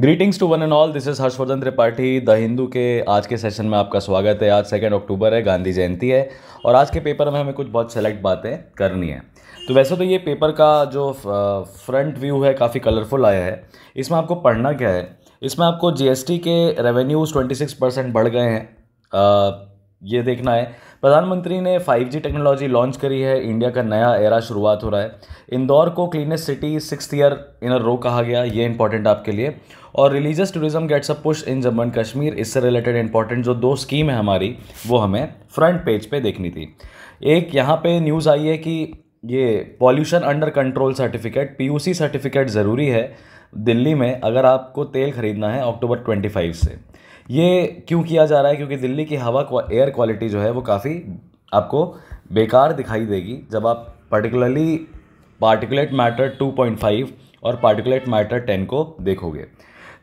greetings to one and all this is Harshvardhan Tripathi the Hindu के आज के सेशन में आपका स्वागत है आज सेकेंड अक्टूबर है गांधी जयंती है और आज के पेपर में हमें कुछ बहुत सेलेक्ट बातें करनी है तो वैसे तो ये पेपर का जो फ्रंट व्यू है काफ़ी कलरफुल आया है इसमें आपको पढ़ना क्या है इसमें आपको जीएसटी के रेवेन्यूज़ सिक्स परसेंट बढ़ गए हैं ये देखना है प्रधानमंत्री ने 5G टेक्नोलॉजी लॉन्च करी है इंडिया का नया एरा शुरुआत हो रहा है इंदौर को cleanest city six year in a row कहा गया ये इंपॉर्टेंट आपके लिए और religious tourism gets a push in Jammu and Kashmir इससे रिलेटेड इंपॉर्टेंट जो दो स्कीम है हमारी वो हमें फ्रंट पेज पे देखनी थी एक यहाँ पे न्यूज़ आई है कि ये pollution under control certificate PUC certificate ज़रूरी है दिल्ली में अगर आपको तेल खरीदना है अक्टूबर ट्वेंटी से ये क्यों किया जा रहा है क्योंकि दिल्ली की हवा एयर क्वालिटी जो है वो काफ़ी आपको बेकार दिखाई देगी जब आप पर्टिकुलरली पार्टिकुलेट मैटर 2.5 और पार्टिकुलेट मैटर 10 को देखोगे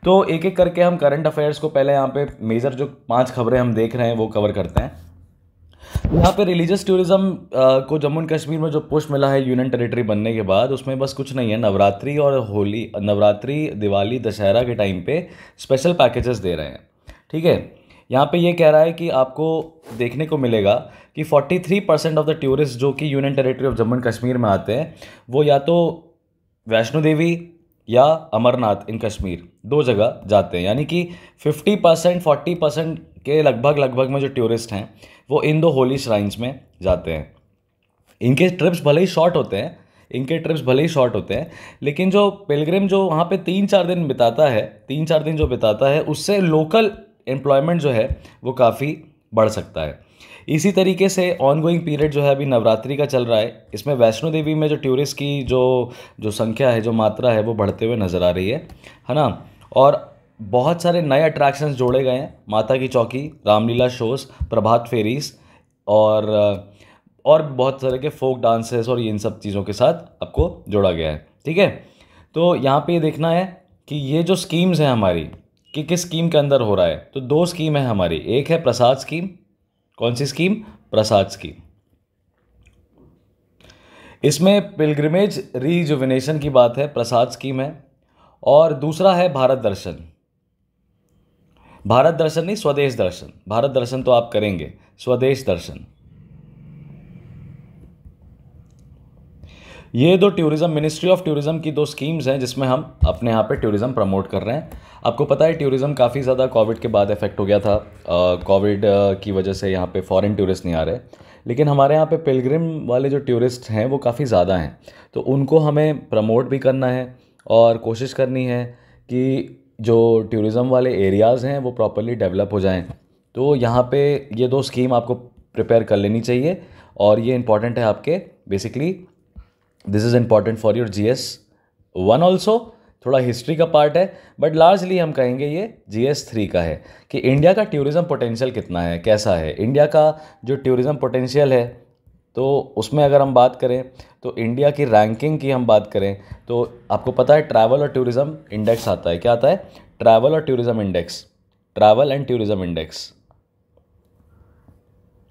तो एक एक करके हम करंट अफेयर्स को पहले यहाँ पे मेजर जो पांच खबरें हम देख रहे हैं वो कवर करते हैं यहाँ पे रिलीजियस टूरिज़्म को जम्मू एंड कश्मीर में जो पुश मिला है यूनियन टेरिटरी बनने के बाद उसमें बस कुछ नहीं है नवरात्रि और होली नवरात्रि दिवाली दशहरा के टाइम पे स्पेशल पैकेजेस दे रहे हैं ठीक है यहाँ पे ये कह रहा है कि आपको देखने को मिलेगा कि 43 परसेंट ऑफ द टूरिस्ट जो कि union territory of Jammu and Kashmir में आते हैं वो या तो वैष्णो देवी या अमरनाथ इन कश्मीर दो जगह जाते हैं यानी कि 50 परसेंट फोर्टी परसेंट के लगभग लगभग में जो टूरिस्ट हैं वो इन दो होली श्राइन्स में जाते हैं इनके ट्रिप्स भले ही शॉर्ट होते हैं इनके ट्रिप्स भले ही शॉर्ट होते हैं लेकिन जो पिलग्रिम जो वहाँ पे तीन चार दिन बिताता है तीन चार दिन जो बिताता है उससे लोकल एम्प्लॉयमेंट जो है वो काफ़ी बढ़ सकता है इसी तरीके से ऑन गोइंग पीरियड जो है अभी नवरात्रि का चल रहा है इसमें वैष्णो देवी में जो टूरिस्ट की जो जो संख्या है जो मात्रा है वो बढ़ते हुए नज़र आ रही है है ना और बहुत सारे नए अट्रैक्शंस जोड़े गए हैं माता की चौकी रामलीला शोज़ प्रभात फेरीज और और बहुत तरह के फोक डांसेस और इन सब चीज़ों के साथ आपको जोड़ा गया है ठीक है तो यहाँ पे ये देखना है कि ये जो स्कीम्स हैं हमारी कि किस स्कीम के अंदर हो रहा है तो दो स्कीम है हमारी एक है प्रसाद स्कीम कौन सी स्कीम प्रसाद स्कीम इसमें पिलग्रिमेज रिजुविनेशन की बात है प्रसाद स्कीम है और दूसरा है भारत दर्शन भारत दर्शन नहीं स्वदेश दर्शन भारत दर्शन तो आप करेंगे स्वदेश दर्शन ये दो टूरिज़्म मिनिस्ट्री ऑफ टूरिज़्म की दो स्कीम्स हैं जिसमें हम अपने यहाँ पे टूरिज़्म प्रमोट कर रहे हैं आपको पता है टूरिज़्म काफ़ी ज़्यादा कोविड के बाद इफ़ेक्ट हो गया था कोविड की वजह से यहाँ पे फॉरेन टूरिस्ट नहीं आ रहे लेकिन हमारे यहाँ पे पिलग्रिम वाले जो टूरिस्ट हैं वो काफ़ी ज़्यादा हैं तो उनको हमें प्रमोट भी करना है और कोशिश करनी है कि जो टूरिज़्म वाले एरियाज़ हैं वो प्रॉपरली डेवलप हो जाएँ तो यहाँ पर ये दो स्कीम आपको प्रिपेयर कर लेनी चाहिए और ये इंपॉर्टेंट है आपके basically this is important for your G S one also थोड़ा हिस्ट्री का पार्ट है बट लार्जली हम कहेंगे ये जी एस थ्री का है कि इंडिया का टूरिज़्म पोटेंशियल कितना है कैसा है इंडिया का जो टूरिज़्म पोटेंशियल है तो उसमें अगर हम बात करें तो इंडिया की रैंकिंग की हम बात करें तो आपको पता है ट्रैवल और टूरिज़म इंडेक्स आता है क्या आता है ट्रैवल और tourism index travel and tourism index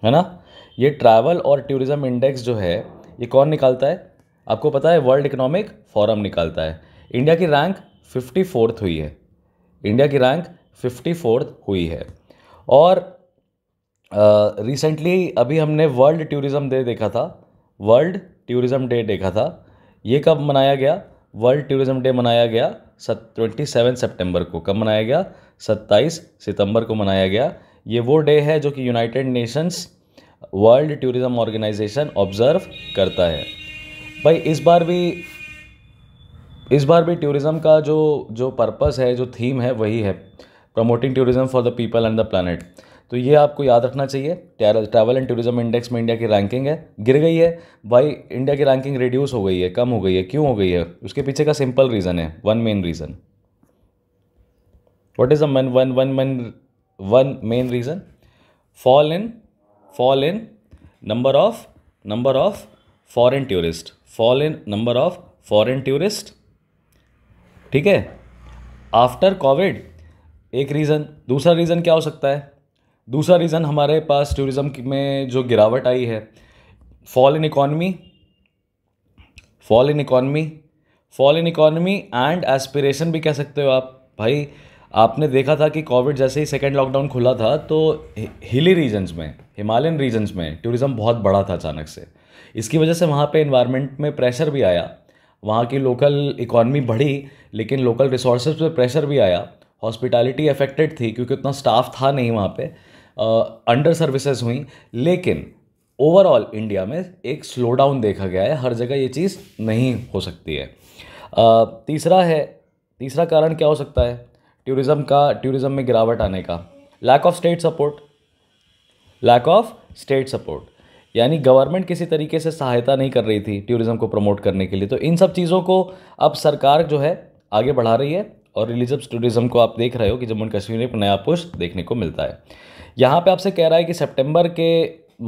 है ना ये ट्रैवल और टूरिज़म इंडेक्स जो है ये कौन निकालता है आपको पता है वर्ल्ड इकोनॉमिक फोरम निकालता है इंडिया की रैंक फिफ्टी फोर्थ हुई है इंडिया की रैंक फिफ्टी फोर्थ हुई है और रिसेंटली uh, अभी हमने वर्ल्ड टूरिज़्म डे देखा था वर्ल्ड टूरिज़्म डे देखा था ये कब मनाया गया वर्ल्ड टूरिज़्म डे मनाया गया सत ट्वेंटी सेवन सेप्टेम्बर को कब मनाया गया सत्ताईस सितंबर को मनाया गया ये वो डे है जो कि United Nations World Tourism Organization observe करता है भाई इस बार भी इस बार भी टूरिज़्म का जो जो पर्पस है जो थीम है वही है promoting tourism for the people and the planet तो ये आपको याद रखना चाहिए ट्रैवल एंड टूरिज़्म इंडेक्स में इंडिया की रैंकिंग है गिर गई है भाई इंडिया की रैंकिंग रिड्यूस हो गई है कम हो गई है क्यों हो गई है उसके पीछे का सिंपल रीज़न है one main reason what is the one one man one main reason fall in fall in number of number of foreign tourist fall in number of foreign tourist ठीक है आफ्टर कोविड एक reason दूसरा reason क्या हो सकता है दूसरा reason हमारे पास टूरिज़्म में जो गिरावट आई है fall in economy fall in economy fall in economy and aspiration भी कह सकते हो आप भाई आपने देखा था कि कोविड जैसे ही सेकेंड लॉकडाउन खुला था तो हिली रीजन्स में हिमालयन रीजन्स में टूरिज़्म बहुत बड़ा था अचानक से इसकी वजह से वहाँ पे इन्वायरमेंट में प्रेशर भी आया वहाँ की लोकल इकॉनमी बढ़ी लेकिन लोकल रिसोर्स पे प्रेशर भी आया हॉस्पिटैलिटी अफेक्टेड थी क्योंकि उतना स्टाफ था नहीं वहाँ पे अंडर सर्विसेज हुई लेकिन ओवरऑल इंडिया में एक स्लो डाउन देखा गया है हर जगह ये चीज़ नहीं हो सकती है तीसरा है तीसरा कारण क्या हो सकता है टूरिज़्म का टूरिज़्म में गिरावट आने का lack of state support lack of state support यानी गवर्नमेंट किसी तरीके से सहायता नहीं कर रही थी टूरिज़्म को प्रमोट करने के लिए तो इन सब चीज़ों को अब सरकार जो है आगे बढ़ा रही है और रिलीजियस टूरिज़्म को आप देख रहे हो कि जम्मू एंड कश्मीर में एक नया पुष्ट देखने को मिलता है यहाँ पे आपसे कह रहा है कि सितंबर के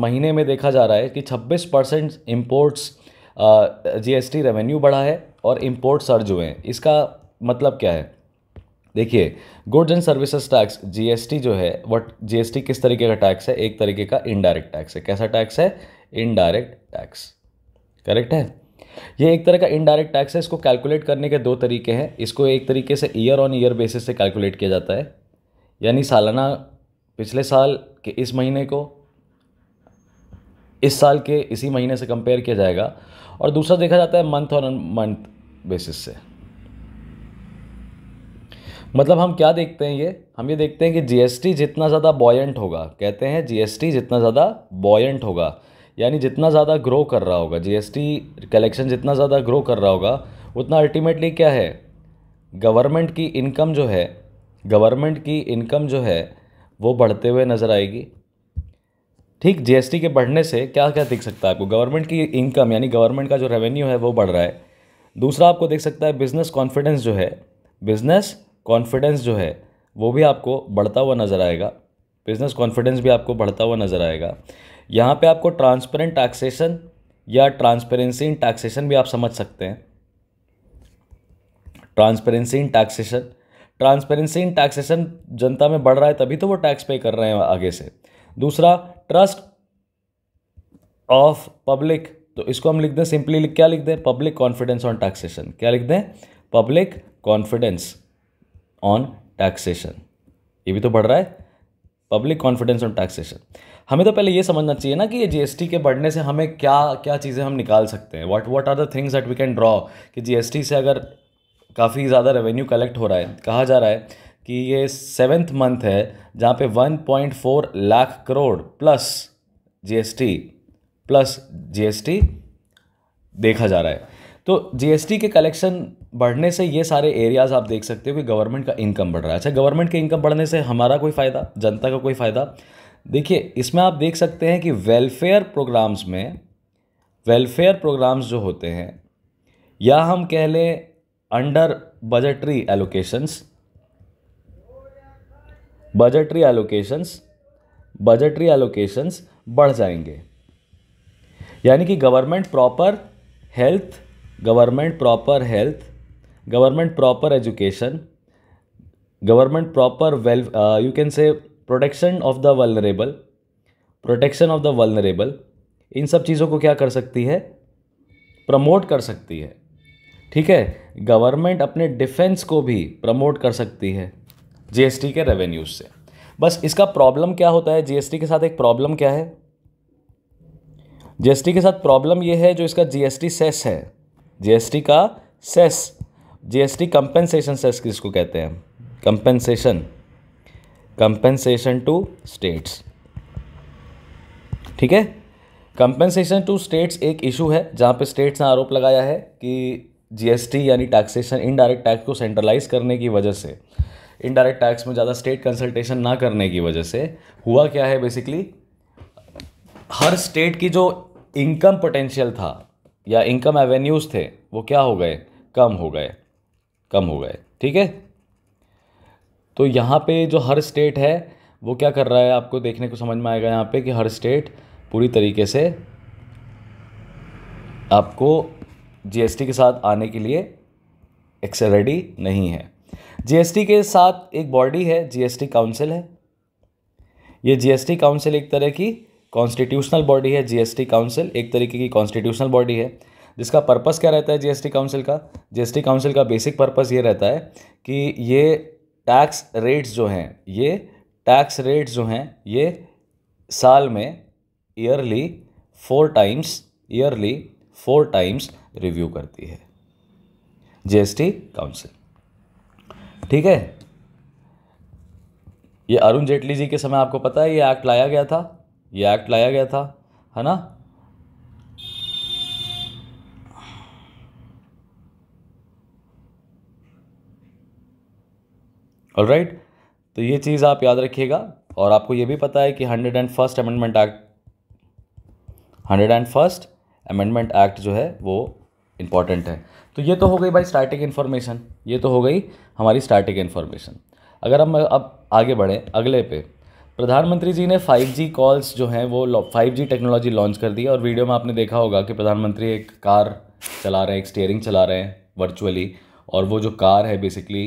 महीने में देखा जा रहा है कि 26 परसेंट इम्पोर्ट्स जीएसटी रेवेन्यू बढ़ा है और इम्पोर्ट सर्ज हुए हैं इसका मतलब क्या है देखिए goods and services tax GST जो है वट जीएसटी किस तरीके का टैक्स है एक तरीके का इनडायरेक्ट टैक्स है कैसा टैक्स है इनडायरेक्ट टैक्स करेक्ट है ये एक तरह का इनडायरेक्ट टैक्स है इसको कैलकुलेट करने के दो तरीके हैं इसको एक तरीके से ईयर ऑन ईयर बेसिस से कैलकुलेट किया जाता है यानी सालाना पिछले साल के इस महीने को इस साल के इसी महीने से कंपेयर किया जाएगा और दूसरा देखा जाता है मंथ ऑन मंथ बेसिस से मतलब हम क्या देखते हैं ये हम ये देखते हैं कि जीएसटी जितना ज़्यादा बॉयंट होगा कहते हैं जीएसटी जितना ज़्यादा बॉयंट होगा यानी जितना ज़्यादा ग्रो कर रहा होगा जीएसटी कलेक्शन जितना ज़्यादा ग्रो कर रहा होगा उतना अल्टीमेटली क्या है गवर्नमेंट की इनकम जो है गवर्नमेंट की इनकम जो है वो बढ़ते हुए नज़र आएगी ठीक जीएसटी के बढ़ने से क्या क्या दिख सकता है आपको गवर्नमेंट की इनकम यानी गवर्नमेंट का जो रेवेन्यू है वो बढ़ रहा है दूसरा आपको देख सकता है बिज़नेस कॉन्फिडेंस जो है बिज़नेस कॉन्फिडेंस जो है वो भी आपको बढ़ता हुआ नज़र आएगा बिज़नेस कॉन्फिडेंस भी आपको बढ़ता हुआ नज़र आएगा यहाँ पे आपको ट्रांसपेरेंट टैक्सेशन या ट्रांसपेरेंसी इन टैक्सेशन भी आप समझ सकते हैं transparency in taxation transparency in taxation जनता में बढ़ रहा है तभी तो वो टैक्स पे कर रहे हैं आगे से दूसरा ट्रस्ट ऑफ पब्लिक तो इसको हम लिख दें सिंपली क्या लिख दें पब्लिक कॉन्फिडेंस ऑन टैक्सेशन क्या लिख दें पब्लिक कॉन्फिडेंस ऑन टैक्सेशन ये भी तो बढ़ रहा है पब्लिक कॉन्फिडेंस ऑन टैक्सेशन हमें तो पहले ये समझना चाहिए ना कि ये जीएसटी के बढ़ने से हमें क्या क्या चीज़ें हम निकाल सकते हैं what what are the things that we can draw कि जीएसटी से अगर काफ़ी ज़्यादा रेवेन्यू कलेक्ट हो रहा है कहा जा रहा है कि ये सेवेंथ मंथ है जहाँ पे 1.4 lakh crore plus GST plus GST देखा जा रहा है तो जीएसटी के कलेक्शन बढ़ने से ये सारे एरियाज़ आप देख सकते हो कि गवर्नमेंट का इनकम बढ़ रहा है अच्छा गवर्नमेंट के इनकम बढ़ने से हमारा कोई फ़ायदा जनता का कोई फ़ायदा देखिए इसमें आप देख सकते हैं कि वेलफेयर प्रोग्राम्स में वेलफेयर प्रोग्राम्स जो होते हैं या हम कह लें under budgetary allocations budgetary allocations budgetary allocations बढ़ जाएंगे यानी कि government proper health government proper health government proper education government proper well you can say protection of the vulnerable protection of the vulnerable इन सब चीज़ों को क्या कर सकती है प्रमोट कर सकती है ठीक है गवर्नमेंट अपने डिफेंस को भी प्रमोट कर सकती है जीएसटी के रेवेन्यूज से बस इसका प्रॉब्लम क्या होता है जीएसटी के साथ एक प्रॉब्लम क्या है जीएसटी के साथ प्रॉब्लम ये है जो इसका जीएसटी सेस है जीएसटी का सेस जीएसटी कंपेंसेशन सेस किसको कहते हैं कंपेंसेशन कंपेंसेशन टू स्टेट्स ठीक है कंपेंसेशन टू स्टेट्स एक इशू है जहाँ पे स्टेट्स ने आरोप लगाया है कि जीएसटी यानी टैक्सेशन इनडायरेक्ट टैक्स को सेंट्रलाइज करने की वजह से इनडायरेक्ट टैक्स में ज़्यादा स्टेट कंसल्टेशन ना करने की वजह से हुआ क्या है बेसिकली हर स्टेट की जो इनकम पोटेंशियल था या इनकम एवेन्यूज़ थे वो क्या हो गए कम हो गए कम हो गए ठीक है तो यहाँ पे जो हर स्टेट है वो क्या कर रहा है आपको देखने को समझ में आएगा यहाँ पे कि हर स्टेट पूरी तरीके से आपको जीएसटी के साथ आने के लिए एक्सरेडी नहीं है जीएसटी के साथ एक बॉडी है जीएसटी काउंसिल है ये जीएसटी काउंसिल एक तरह की कॉन्स्टिट्यूशनल बॉडी है जीएसटी काउंसिल एक तरीके की कॉन्स्टिट्यूशनल बॉडी है जिसका पर्पस क्या रहता है जीएसटी काउंसिल का जीएसटी काउंसिल का बेसिक पर्पस ये रहता है कि ये टैक्स रेट्स जो हैं ये टैक्स रेट्स जो हैं ये साल में yearly four times yearly four times review करती है जीएसटी काउंसिल ठीक है ये अरुण जेटली जी के समय आपको पता है ये एक्ट लाया गया था ये एक्ट लाया गया था है ना और राइट तो ये चीज़ आप याद रखिएगा और आपको ये भी पता है कि hundred and first amendment act hundred and first amendment act जो है वो इम्पॉर्टेंट है तो ये तो हो गई भाई स्टार्टिंग इन्फॉर्मेशन ये तो हो गई हमारी स्टार्टिंग इन्फॉर्मेशन अगर हम अब आगे बढ़ें अगले पे प्रधानमंत्री जी ने 5G कॉल्स जो हैं वो 5G टेक्नोलॉजी लॉन्च कर दी और वीडियो में आपने देखा होगा कि प्रधानमंत्री एक कार चला रहे हैं एक स्टेयरिंग चला रहे हैं वर्चुअली और वो जो कार है बेसिकली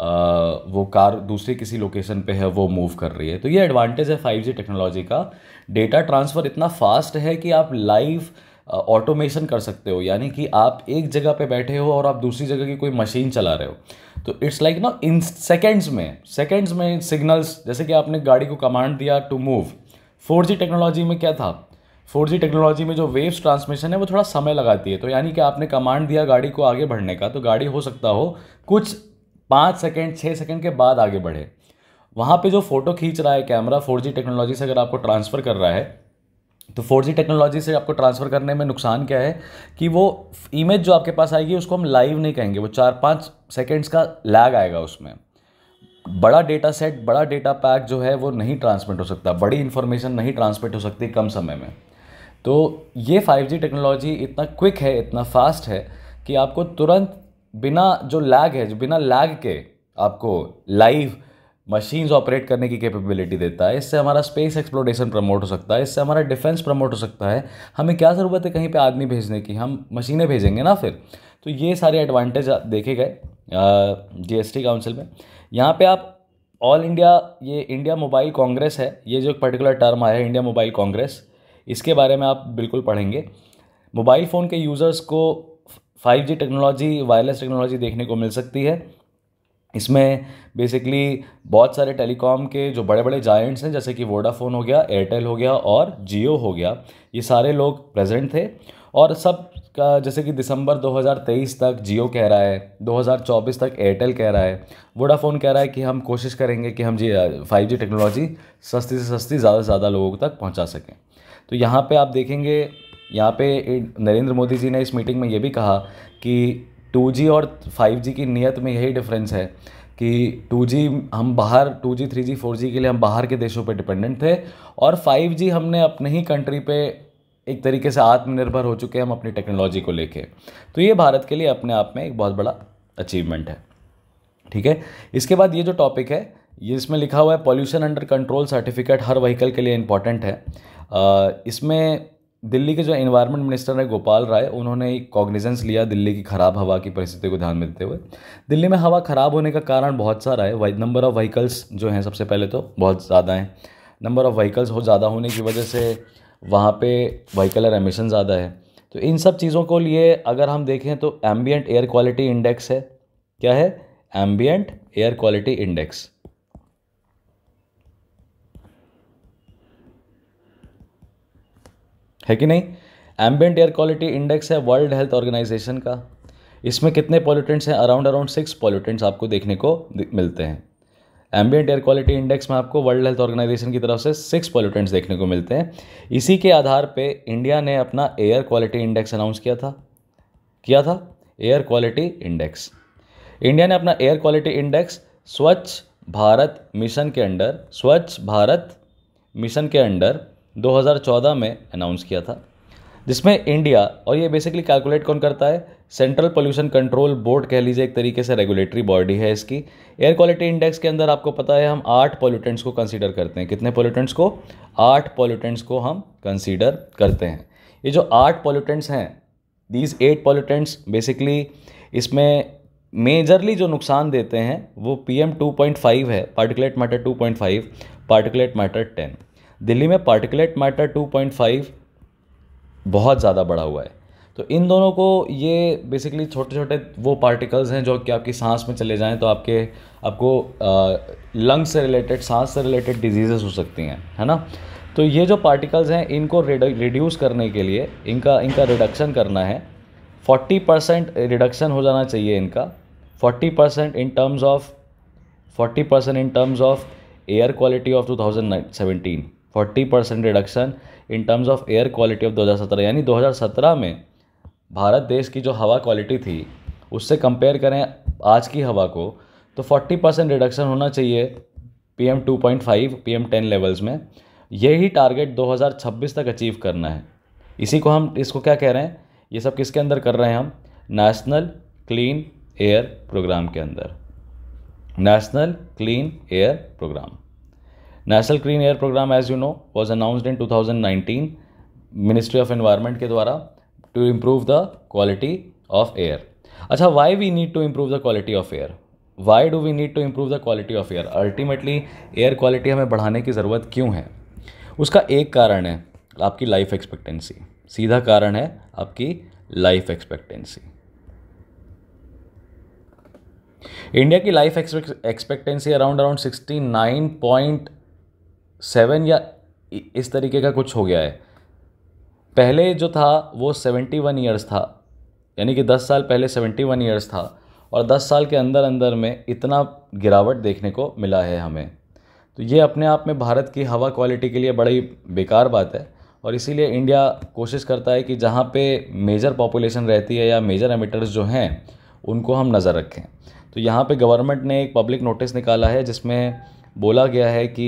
वो कार दूसरे किसी लोकेशन पे है वो मूव कर रही है तो ये एडवांटेज है जी टेक्नोलॉजी का डेटा ट्रांसफ़र इतना फास्ट है कि आप लाइव ऑटोमेशन कर सकते हो यानी कि आप एक जगह पे बैठे हो और आप दूसरी जगह की कोई मशीन चला रहे हो तो इट्स लाइक ना इन सेकेंड्स में सेकेंड्स में सिग्नल्स जैसे कि आपने गाड़ी को कमांड दिया टू मूव फोर टेक्नोलॉजी में क्या था फोर टेक्नोलॉजी में जो वेव्स ट्रांसमिशन है वो थोड़ा समय लगाती है तो यानी कि आपने कमांड दिया गाड़ी को आगे बढ़ने का तो गाड़ी हो सकता हो कुछ पाँच सेकेंड छः सेकेंड के बाद आगे बढ़े वहाँ पे जो फ़ोटो खींच रहा है कैमरा 4G टेक्नोलॉजी से अगर आपको ट्रांसफ़र कर रहा है तो 4G टेक्नोलॉजी से आपको ट्रांसफ़र करने में नुकसान क्या है कि वो इमेज जो आपके पास आएगी उसको हम लाइव नहीं कहेंगे वो चार पाँच सेकेंड्स का लैग आएगा उसमें बड़ा डेटा सेट बड़ा डेटा पैक जो है वो नहीं ट्रांसमिट हो सकता बड़ी इन्फॉर्मेशन नहीं ट्रांसमिट हो सकती कम समय में तो ये 5G टेक्नोलॉजी इतना क्विक है इतना फास्ट है कि आपको तुरंत बिना जो लैग है जो बिना लैग के आपको लाइव मशीन्स ऑपरेट करने की कैपेबिलिटी देता है इससे हमारा स्पेस एक्सप्लोरेशन प्रमोट हो सकता है इससे हमारा डिफेंस प्रमोट हो सकता है हमें क्या ज़रूरत है कहीं पे आदमी भेजने की हम मशीनें भेजेंगे ना फिर तो ये सारे एडवांटेज देखे गए जीएसटी काउंसिल में यहाँ पे आप ऑल इंडिया ये इंडिया मोबाइल कांग्रेस है ये जो पर्टिकुलर टर्म आया है इंडिया मोबाइल कांग्रेस इसके बारे में आप बिल्कुल पढ़ेंगे मोबाइल फ़ोन के यूज़र्स को जी टेक्नोलॉजी वायरलेस टेक्नोलॉजी देखने को मिल सकती है इसमें बेसिकली बहुत सारे टेलीकॉम के जो बड़े बड़े जायंट्स हैं जैसे कि वोडाफोन हो गया एयरटेल हो गया और जियो हो गया ये सारे लोग प्रेजेंट थे और सब का जैसे कि दिसंबर 2023 तक जियो कह रहा है 2024 तक एयरटेल कह रहा है वोडाफोन कह रहा है कि हम कोशिश करेंगे कि हम जी फाइव टेक्नोलॉजी सस्ती से सस्ती ज़्यादा से ज़्यादा लोगों तक पहुँचा सकें तो यहाँ पर आप देखेंगे यहाँ पे नरेंद्र मोदी जी ने इस मीटिंग में ये भी कहा कि 2G और 5G की नीयत में यही डिफरेंस है कि 2G हम बाहर 2G 3G 4G के लिए हम बाहर के देशों पे डिपेंडेंट थे और 5G हमने अपने ही कंट्री पे एक तरीके से आत्मनिर्भर हो चुके हैं हम अपनी टेक्नोलॉजी को लेके तो ये भारत के लिए अपने आप में एक बहुत बड़ा अचीवमेंट है ठीक है इसके बाद ये जो टॉपिक है ये इसमें लिखा हुआ है पॉल्यूशन अंडर कंट्रोल सर्टिफिकेट हर व्हीकल के लिए इम्पॉर्टेंट है इसमें दिल्ली के जो इन्वायरमेंट मिनिस्टर हैं गोपाल राय उन्होंने एक कॉग्निजेंस लिया दिल्ली की ख़राब हवा की परिस्थिति को ध्यान में देते हुए दिल्ली में हवा ख़राब होने का कारण बहुत सारा है नंबर ऑफ़ व्हीकल्स जो हैं सबसे पहले तो बहुत ज़्यादा हैं नंबर ऑफ़ व्हीकल्स हो ज़्यादा होने की वजह से वहाँ पे व्हीकलर एमिशन ज़्यादा है तो इन सब चीज़ों को लिए अगर हम देखें तो एम्बियट एयर क्वालिटी इंडेक्स है क्या है एम्बियट एयर क्वालिटी इंडेक्स है कि नहीं एम्बियट एयर क्वालिटी इंडेक्स है वर्ल्ड हेल्थ ऑर्गेनाइजेशन का इसमें कितने पॉल्यूटेंट्स हैं अराउंड अराउंड सिक्स पॉल्यूटेंट्स आपको देखने को मिलते हैं एम्बियट एयर क्वालिटी इंडेक्स में आपको वर्ल्ड हेल्थ ऑर्गेनाइजेशन की तरफ से सिक्स पॉल्यूटेंट्स देखने को मिलते हैं इसी के आधार पे इंडिया ने अपना एयर क्वालिटी इंडेक्स अनाउंस किया था किया था एयर क्वालिटी इंडेक्स इंडिया ने अपना एयर क्वालिटी इंडेक्स स्वच्छ भारत मिशन के अंडर स्वच्छ भारत मिशन के अंडर 2014 में अनाउंस किया था जिसमें इंडिया और ये बेसिकली कैलकुलेट कौन करता है सेंट्रल पोल्यूशन कंट्रोल बोर्ड कह लीजिए एक तरीके से रेगुलेटरी बॉडी है इसकी एयर क्वालिटी इंडेक्स के अंदर आपको पता है हम आठ पोल्यूटेंट्स को कंसीडर करते हैं कितने पोल्यूटेंट्स को आठ पोल्यूटेंट्स को हम कंसीडर करते हैं ये जो आठ पोल्यूटेंट्स हैं दीज एट पोल्यूटेंट्स बेसिकली इसमें मेजरली जो नुकसान देते हैं वो P M two point five है particulate matter two point five particulate matter ten Delhi में पार्टिकुलेट मैटर 2.5 बहुत ज़्यादा बढ़ा हुआ है तो इन दोनों को ये बेसिकली छोटे छोटे वो पार्टिकल्स हैं जो कि आपकी सांस में चले जाएं तो आपके आपको लंग्स से रिलेटेड सांस से रिलेटेड डिजीज़ हो सकती हैं है ना तो ये जो पार्टिकल्स हैं इनको रिड्यूस करने के लिए इनका इनका रिडक्शन करना है 40 परसेंट रिडक्शन हो जाना चाहिए इनका 40 percent in terms of 40 percent in terms of air quality of two seventeen forty percent reduction in terms of air quality of 2017 यानी 2017 में भारत देश की जो हवा क्वालिटी थी उससे कंपेयर करें आज की हवा को तो 40 परसेंट रिडक्शन होना चाहिए P M two point five P M ten levels में यही टारगेट 2026 तक अचीव करना है इसी को हम इसको क्या कह रहे हैं ये सब किसके अंदर कर रहे हैं हम नेशनल क्लीन एयर प्रोग्राम के अंदर national clean air programme national clean air programme as you know was announced in nineteen ministry of environment के द्वारा to improve the quality of air अच्छा why we need to improve the quality of air why do we need to improve the quality of air ultimately air quality हमें बढ़ाने की ज़रूरत क्यों है उसका एक कारण है आपकी लाइफ एक्सपेक्टेंसी सीधा कारण है आपकी लाइफ एक्सपेक्टेंसी इंडिया की life expectancy around around sixty nine point seven या इस तरीके का कुछ हो गया है पहले जो था वो सेवेंटी वन ईयर्स था यानी कि दस साल पहले सेवेंटी वन ईयर्स था और दस साल के अंदर अंदर में इतना गिरावट देखने को मिला है हमें तो ये अपने आप में भारत की हवा क्वालिटी के लिए बड़ी बेकार बात है और इसीलिए इंडिया कोशिश करता है कि जहाँ पे मेजर पॉपुलेशन रहती है या मेजर एमिटर्स जो हैं उनको हम नज़र रखें तो यहाँ पे गवर्नमेंट ने एक पब्लिक नोटिस निकाला है जिसमें बोला गया है कि